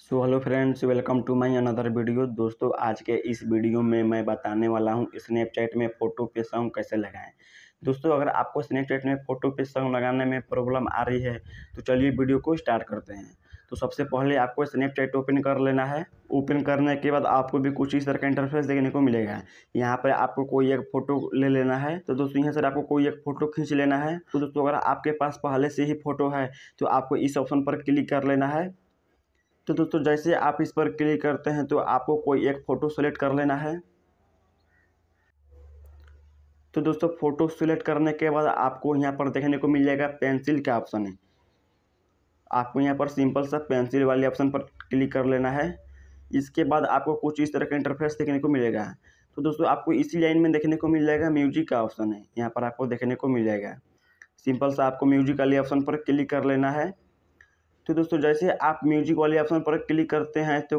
so hello friends welcome to my another video दोस्तों आज के इस वीडियो में मैं बताने वाला हूँ स्नैपचैट में फ़ोटो पे सॉन्ग कैसे लगाएं दोस्तों अगर आपको स्नैपचैट में फ़ोटो पे सॉन्ग लगाने में प्रॉब्लम आ रही है तो चलिए वीडियो को स्टार्ट करते हैं तो सबसे पहले आपको स्नैपचैट ओपन कर लेना है ओपन करने के बाद आपको भी कुछ इस तरह का इंटरफेस देखने को मिलेगा यहाँ पर आपको कोई एक फ़ोटो ले लेना है तो दोस्तों यहाँ से आपको कोई एक फ़ोटो खींच लेना है तो दोस्तों अगर आपके पास पहले से ही फ़ोटो है तो आपको इस ऑप्शन पर क्लिक कर लेना है तो दोस्तों जैसे आप इस पर क्लिक करते हैं तो आपको कोई एक फ़ोटो सेलेक्ट कर लेना है तो दोस्तों फ़ोटो सेलेक्ट करने के बाद आपको यहाँ पर देखने को मिल जाएगा पेंसिल का ऑप्शन है आपको यहाँ पर सिंपल सा पेंसिल वाले ऑप्शन पर क्लिक कर लेना है इसके बाद आपको कुछ इस तरह का इंटरफेस देखने को मिलेगा तो दोस्तों आपको इसी लाइन में देखने को मिल जाएगा म्यूजिक का ऑप्शन है यहाँ पर आपको देखने को मिल जाएगा सिंपल सा आपको म्यूजिक वाले ऑप्शन पर क्लिक कर लेना है तो दोस्तों जैसे आप म्यूजिक वाले ऑप्शन पर क्लिक करते हैं तो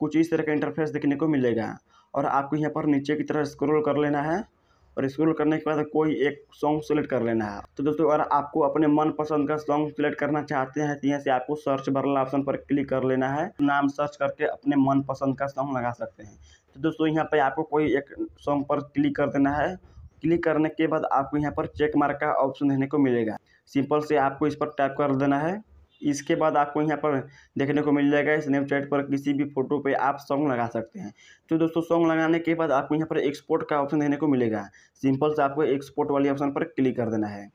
कुछ इस तरह का इंटरफेस देखने को मिलेगा और आपको यहाँ पर नीचे की तरह स्क्रोल कर लेना है और स्क्रोल करने के बाद कोई एक सॉन्ग सेलेक्ट कर लेना है तो दोस्तों अगर आपको अपने मनपसंद का सॉन्ग सेलेक्ट करना चाहते हैं तो यहाँ से आपको सर्च वाला ऑप्शन पर क्लिक कर लेना है नाम सर्च करके अपने मनपसंद का सॉन्ग लगा सकते हैं तो दोस्तों यहाँ पर आपको कोई एक सॉन्ग पर क्लिक कर देना है क्लिक करने के बाद आपको यहाँ पर चेक मार्क का ऑप्शन देने को मिलेगा सिंपल से आपको इस पर टैप कर देना है इसके बाद आपको यहाँ पर देखने को मिल जाएगा स्नैपचैट पर किसी भी फोटो पे आप सॉन्ग लगा सकते हैं तो दोस्तों सॉन्ग लगाने के बाद आपको यहाँ पर एक्सपोर्ट का ऑप्शन देखने को मिलेगा सिंपल से आपको एक्सपोर्ट वाले ऑप्शन पर क्लिक कर देना है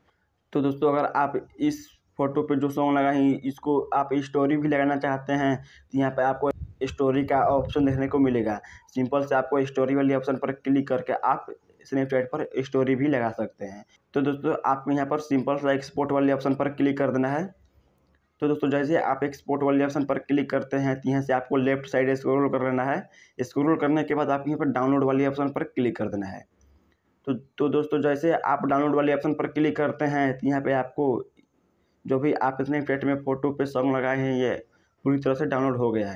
तो दोस्तों अगर आप इस फोटो पे जो सॉन्ग लगाए इसको आप स्टोरी भी लगाना चाहते हैं तो यहाँ पर आपको स्टोरी का ऑप्शन देखने को मिलेगा सिंपल से आपको स्टोरी वाले ऑप्शन पर क्लिक करके आप स्नैपचैट पर स्टोरी भी लगा सकते हैं तो दोस्तों आपको यहाँ पर सिंपल सा एक्सपोर्ट वाले ऑप्शन पर क्लिक कर देना है तो दोस्तों जैसे आप एक्सपोर्ट वाले ऑप्शन पर क्लिक करते हैं तो यहाँ से आपको लेफ्ट साइड स्क्रोल कर लेना है स्क्रोल करने के बाद आप यहाँ पर डाउनलोड वाले ऑप्शन पर क्लिक कर देना है तो तो दोस्तों जैसे आप डाउनलोड वाले ऑप्शन पर क्लिक करते हैं तो यहाँ पे आपको जो भी आप इतने स्नैपचैट में फ़ोटो पे सॉन्ग लगाए हैं ये पूरी तरह से डाउनलोड हो गया है